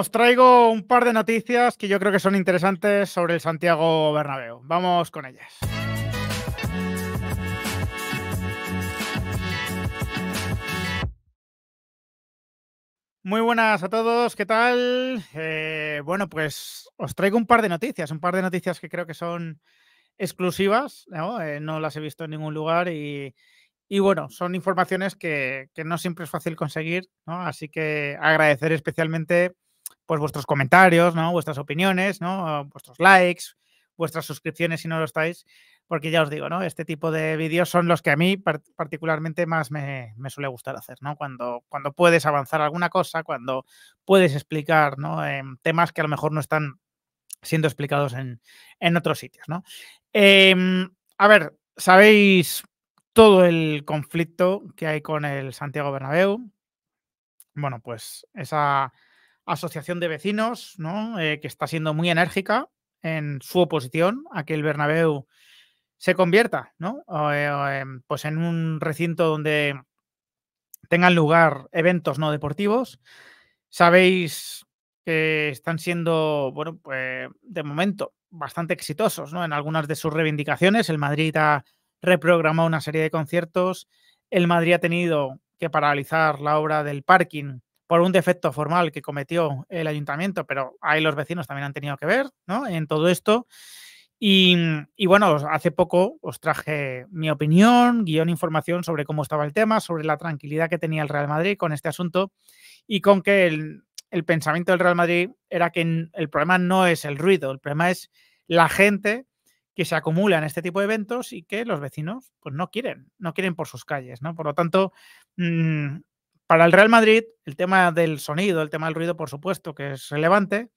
Os traigo un par de noticias que yo creo que son interesantes sobre el Santiago Bernabéu. Vamos con ellas. Muy buenas a todos, ¿qué tal? Eh, bueno, pues os traigo un par de noticias, un par de noticias que creo que son exclusivas, no, eh, las he visto en ningún lugar y, bueno, son informaciones que, no siempre es fácil conseguir, así que agradecer especialmente pues vuestros comentarios, ¿no? Vuestras opiniones, ¿no? Vuestros likes, vuestras suscripciones si no lo estáis, porque ya os digo, ¿no? Este tipo de vídeos son los que a mí particularmente más me, suele gustar hacer, ¿no? Cuando, cuando puedes avanzar alguna cosa, cuando puedes explicar, ¿no? temas que a lo mejor no están siendo explicados en, otros sitios, ¿no? Em, a ver, sabéis todo el conflicto que hay con el Santiago Bernabéu. Bueno, pues esa asociación de vecinos, eh, que está siendo muy enérgica en su oposición a que el Bernabéu se convierta, eh, eh, pues en un recinto donde tengan lugar eventos no deportivos. Sabéis que están siendo, bueno, pues de momento bastante exitosos, En algunas de sus reivindicaciones. El Madrid ha reprogramado una serie de conciertos. El Madrid ha tenido que paralizar la obra del parking por un defecto formal que cometió el ayuntamiento, pero ahí los vecinos también han tenido que ver en todo esto. Y, bueno, hace poco os traje mi opinión, guión, información sobre cómo estaba el tema, sobre la tranquilidad que tenía el Real Madrid con este asunto y con que el, pensamiento del Real Madrid era que el problema no es el ruido, el problema es la gente que se acumula en este tipo de eventos y que los vecinos pues no quieren, no quieren por sus calles, ¿no? Por lo tanto, mm, para el Real Madrid, el tema del sonido, el tema del ruido, por supuesto, que es relevante,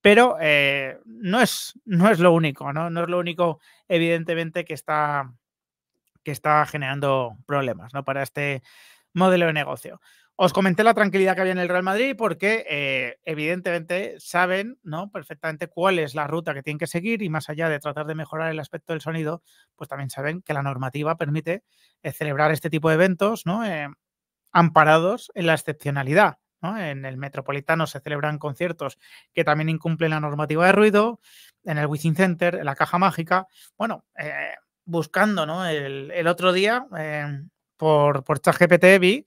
pero eh, no, es, no es lo único, ¿no? No es lo único, evidentemente, que está, que está generando problemas, ¿no? Para este modelo de negocio. Os comenté la tranquilidad que había en el Real Madrid porque eh, evidentemente saben ¿no? perfectamente cuál es la ruta que tienen que seguir y más allá de tratar de mejorar el aspecto del sonido, pues también saben que la normativa permite eh, celebrar este tipo de eventos ¿no? amparados en la excepcionalidad. En el Metropolitano se celebran conciertos que también incumplen la normativa de ruido, en el Wishing Center, en la Caja Mágica. Bueno, eh, buscando, El, otro día, eh, por, por ChatGPT, vi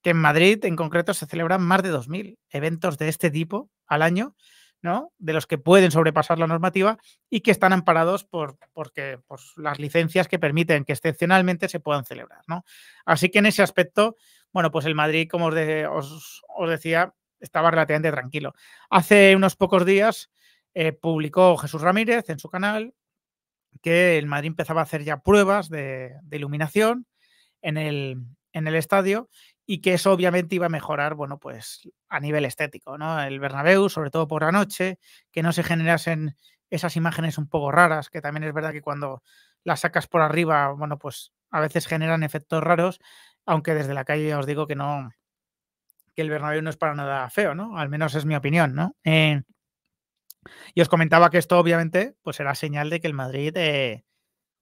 que en Madrid en concreto se celebran más de 2.000 eventos de este tipo al año, ¿no? De los que pueden sobrepasar la normativa y que están amparados por porque, las licencias que permiten que excepcionalmente se puedan celebrar, Así que en ese aspecto bueno, pues el Madrid, como os, decía, estaba relativamente tranquilo. Hace unos pocos días eh, publicó Jesús Ramírez en su canal que el Madrid empezaba a hacer ya pruebas de, iluminación en el, en el estadio y que eso obviamente iba a mejorar, bueno, pues a nivel estético, ¿no? El Bernabéu, sobre todo por la noche, que no se generasen esas imágenes un poco raras, que también es verdad que cuando las sacas por arriba, bueno, pues a veces generan efectos raros, aunque desde la calle os digo que no, que el Bernabéu no es para nada feo, ¿no? Al menos es mi opinión, ¿no? Eh, y os comentaba que esto obviamente pues era señal de que el Madrid, eh,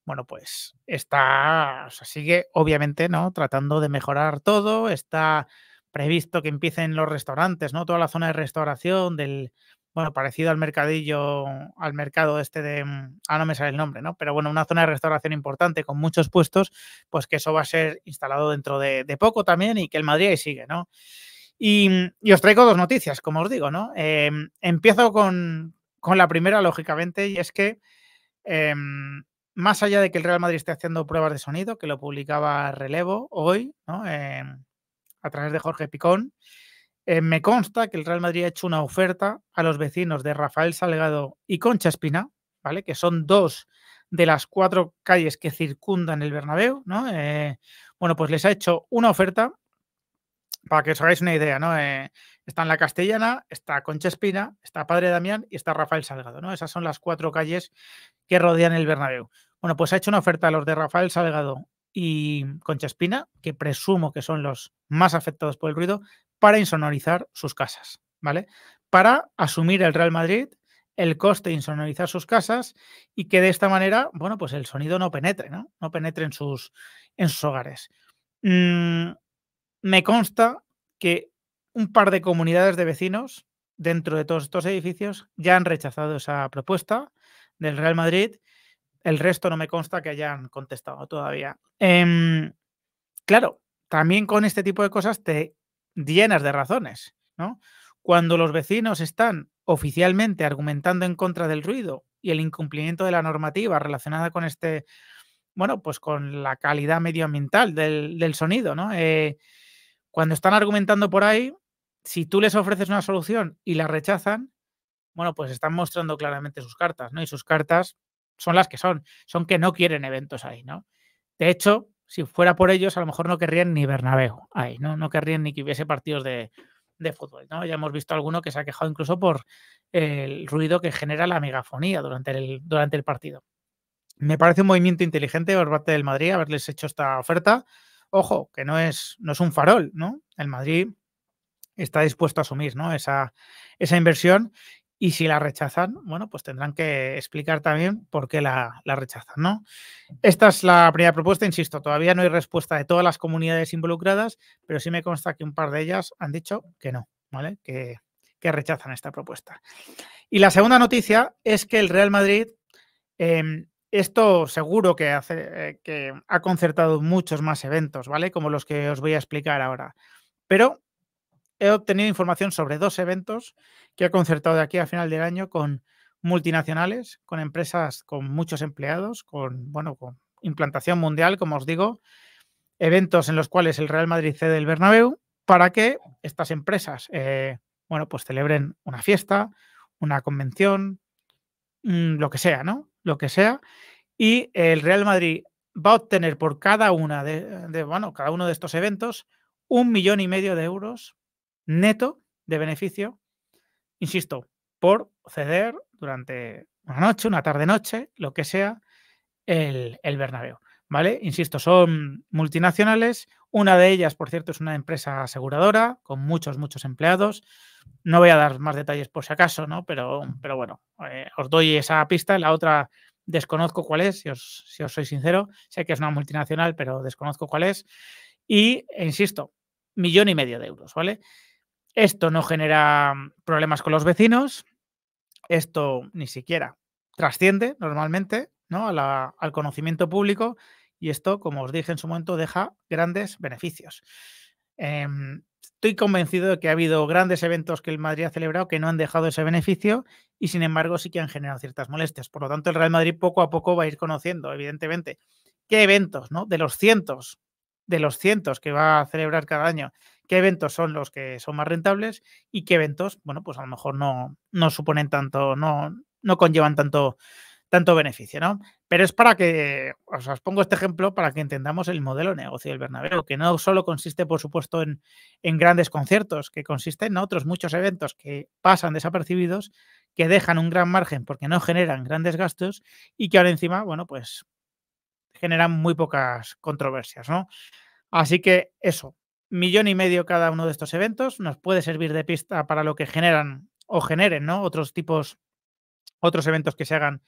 bueno, pues está, sigue obviamente, ¿no? Tratando de mejorar todo, está previsto que empiecen los restaurantes, ¿no? Toda la zona de restauración del, bueno, parecido al mercadillo, al mercado este de, ah, no me sale el nombre, ¿no? Pero bueno, una zona de restauración importante con muchos puestos, pues que eso va a ser instalado dentro de, poco también y que el Madrid ahí sigue, ¿no? Y, mm, os traigo dos noticias, como os digo, ¿no? Em, empiezo con, con, la primera, lógicamente, y es que em, más allá de que el Real Madrid esté haciendo pruebas de sonido, que lo publicaba Relevo hoy, ¿no? Em, a través de Jorge Picón, eh, me consta que el Real Madrid ha hecho una oferta a los vecinos de Rafael Salgado y Concha Espina, ¿vale? Que son dos de las cuatro calles que circundan el Bernabéu, ¿no? Eh, bueno, pues les ha hecho una oferta para que os hagáis una idea, ¿no? Eh, está en la Castellana, está Concha Espina, está Padre Damián y está Rafael Salgado, ¿no? Esas son las cuatro calles que rodean el Bernabéu. Bueno, pues ha hecho una oferta a los de Rafael Salgado y Concha Espina, que presumo que son los más afectados por el ruido, para insonorizar sus casas, ¿vale? Para asumir el Real Madrid el coste de insonorizar sus casas y que de esta manera, bueno, pues el sonido no penetre, ¿no? No penetre en sus, en sus hogares. Mm, me consta que un par de comunidades de vecinos dentro de todos estos edificios ya han rechazado esa propuesta del Real Madrid. El resto no me consta que hayan contestado todavía. Em, claro, también con este tipo de cosas te llenas de razones, ¿no? Cuando los vecinos están oficialmente argumentando en contra del ruido y el incumplimiento de la normativa relacionada con este, bueno, pues con la calidad medioambiental del, sonido, ¿no? Eh, cuando están argumentando por ahí, si tú les ofreces una solución y la rechazan, bueno, pues están mostrando claramente sus cartas, ¿no? Y sus cartas son las que son, son que no quieren eventos ahí, ¿no? De hecho, si fuera por ellos, a lo mejor no querrían ni Bernabéu ahí, ¿no? No querrían ni que hubiese partidos de, fútbol, ¿no? Ya hemos visto alguno que se ha quejado incluso por el ruido que genera la megafonía durante el, durante el partido. Me parece un movimiento inteligente por parte del Madrid haberles hecho esta oferta. Ojo, que no es, no es un farol, ¿no? El Madrid está dispuesto a asumir ¿no? esa inversión y si la rechazan, bueno, pues tendrán que explicar también por qué la, rechazan, ¿no? Esta es la primera propuesta, insisto, todavía no hay respuesta de todas las comunidades involucradas, pero sí me consta que un par de ellas han dicho que no, ¿vale? Que, rechazan esta propuesta. Y la segunda noticia es que el Real Madrid, em, esto seguro que, hace, eh, que ha concertado muchos más eventos, ¿vale? Como los que os voy a explicar ahora. Pero he obtenido información sobre dos eventos que he concertado de aquí a final del año con multinacionales, con empresas con muchos empleados, con, bueno, con implantación mundial, como os digo, eventos en los cuales el Real Madrid cede el Bernabéu para que estas empresas, eh, bueno, pues celebren una fiesta, una convención, mm, lo que sea, ¿no? Lo que sea. Y el Real Madrid va a obtener por cada una de bueno, cada uno de estos eventos un millón y medio de euros neto de beneficio, insisto, por ceder durante una noche, una tarde-noche, lo que sea, el, el ¿Vale? Insisto, son multinacionales. Una de ellas, por cierto, es una empresa aseguradora con muchos, muchos empleados. No voy a dar más detalles por si acaso, ¿no? Pero, pero bueno, eh, os doy esa pista. La otra desconozco cuál es, si os, si os soy sincero. Sé que es una multinacional, pero desconozco cuál es. Y, e insisto, millón y medio de euros, ¿vale? Esto no genera mm, problemas con los vecinos, esto ni siquiera trasciende normalmente al conocimiento público y esto, como os dije en su momento, deja grandes beneficios. Em, estoy convencido de que ha habido grandes eventos que el Madrid ha celebrado que no han dejado ese beneficio y sin embargo sí que han generado ciertas molestias. Por lo tanto, el Real Madrid poco a poco va a ir conociendo, evidentemente, qué eventos, De los cientos, de los cientos que va a celebrar cada año, qué eventos son los que son más rentables y qué eventos, bueno, pues a lo mejor no, no suponen tanto, no, no conllevan tanto, tanto beneficio, ¿no? Pero es para que, os, pongo este ejemplo para que entendamos el modelo de negocio del Bernabéu, que no solo consiste, por supuesto, en, en grandes conciertos, que consiste en otros muchos eventos que pasan desapercibidos, que dejan un gran margen porque no generan grandes gastos y que ahora encima, bueno, pues generan muy pocas controversias, ¿no? Así que eso, Millón y medio cada uno de estos eventos. Nos puede servir de pista para lo que generan o generen, ¿no? Otros tipos, otros eventos que se hagan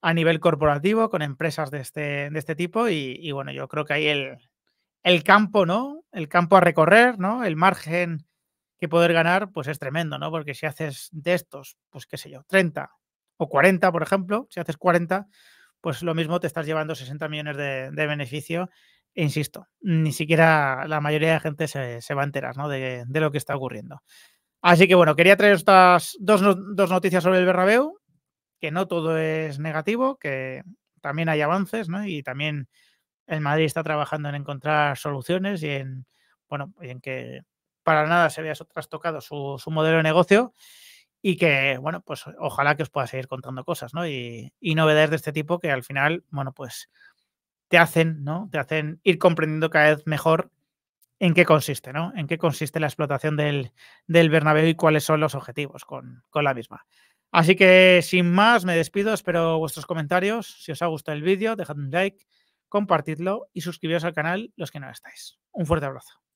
a nivel corporativo con empresas de este, de este tipo. Y, bueno, yo creo que ahí el, el campo, ¿no? El campo a recorrer, ¿no? El margen que poder ganar, pues es tremendo, ¿no? Porque si haces de estos, pues qué sé yo, 30 o 40, por ejemplo, si haces 40, pues lo mismo te estás llevando 60 millones de beneficio insisto, ni siquiera la mayoría de gente se, va a enterar ¿no? de, lo que está ocurriendo. Así que bueno, quería traer estas dos, noticias sobre el Berrabeu, que no todo es negativo, que también hay avances, ¿no? Y también el Madrid está trabajando en encontrar soluciones y en, bueno, en que para nada se vea trastocado su, modelo de negocio y que, bueno, pues ojalá que os pueda seguir contando cosas, ¿no? Y, y novedades de este tipo que al final, bueno, pues te hacen, ¿no? Te hacen ir comprendiendo cada vez mejor en qué consiste, ¿no? En qué consiste la explotación del, del Bernabéu y cuáles son los objetivos con, con, la misma. Así que sin más, me despido, espero vuestros comentarios. Si os ha gustado el vídeo, dejad un like, compartidlo y suscribiros al canal los que no estáis. Un fuerte abrazo.